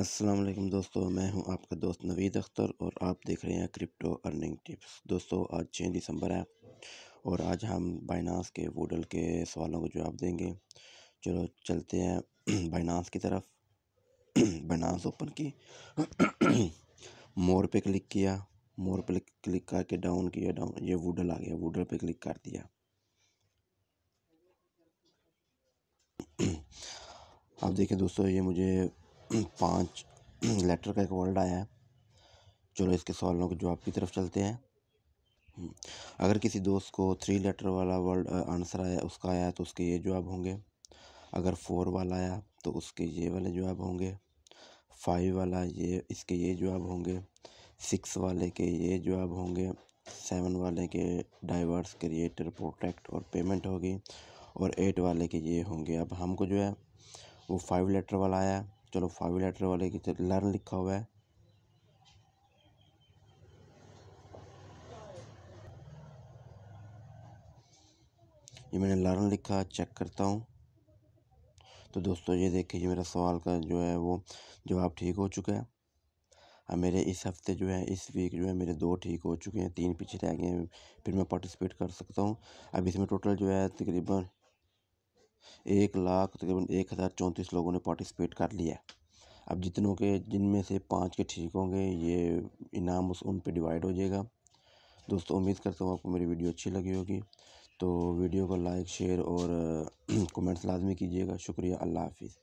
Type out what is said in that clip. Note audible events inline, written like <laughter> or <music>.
अस्सलाम वालेकुम दोस्तों मैं हूं आपका दोस्त नवीद अख्तर और आप देख रहे हैं क्रिप्टो अर्निंग टिप्स दोस्तों आज छः दिसंबर है और आज हम बाइनास के वोडल के सवालों को जवाब देंगे चलो चलते हैं बाइनास <clears throat> की तरफ बाइनास <clears throat> ओपन की मोर <clears throat> पे क्लिक किया मोर पे क्लिक करके डाउन किया डाउन ये वोडल आ गया वूडल पे क्लिक कर दिया आप देखें दोस्तों ये मुझे पाँच लेटर का एक वर्ड आया है चलो इसके सवालों के जवाब की तरफ चलते हैं अगर किसी दोस्त को थ्री लेटर वाला वर्ड आंसर आया उसका आया तो उसके ये जवाब होंगे अगर फोर वाला आया तो उसके ये वाले जवाब होंगे फाइव वाला ये इसके ये जवाब होंगे सिक्स वाले के ये जवाब होंगे सेवन वाले के डाइवर्स क्रिएटर प्रोटेक्ट और पेमेंट होगी और एट वाले के ये होंगे अब हमको जो है वो फाइव लेटर वाला आया चलो फाइव लेटर वाले की लर्न तो लिखा हुआ है ये मैंने लर्न लिखा चेक करता हूँ तो दोस्तों ये देखिए मेरा सवाल का जो है वो जवाब ठीक हो चुका है अब मेरे इस हफ्ते जो है इस वीक जो है मेरे दो ठीक हो चुके हैं तीन पीछे रह गए हैं फिर मैं पार्टिसिपेट कर सकता हूँ अब इसमें टोटल जो है तकरीबन एक लाख तकरीबन एक हज़ार चौंतीस लोगों ने पार्टिसिपेट कर लिया अब जितनों के जिनमें से पाँच के ठीक होंगे ये इनाम उस उन पर डिवाइड हो जाएगा दोस्तों उम्मीद करता हूँ आपको मेरी वीडियो अच्छी लगी होगी तो वीडियो को लाइक शेयर और कमेंट्स <clears throat> लाजमी कीजिएगा शुक्रिया अल्लाह हाफिज़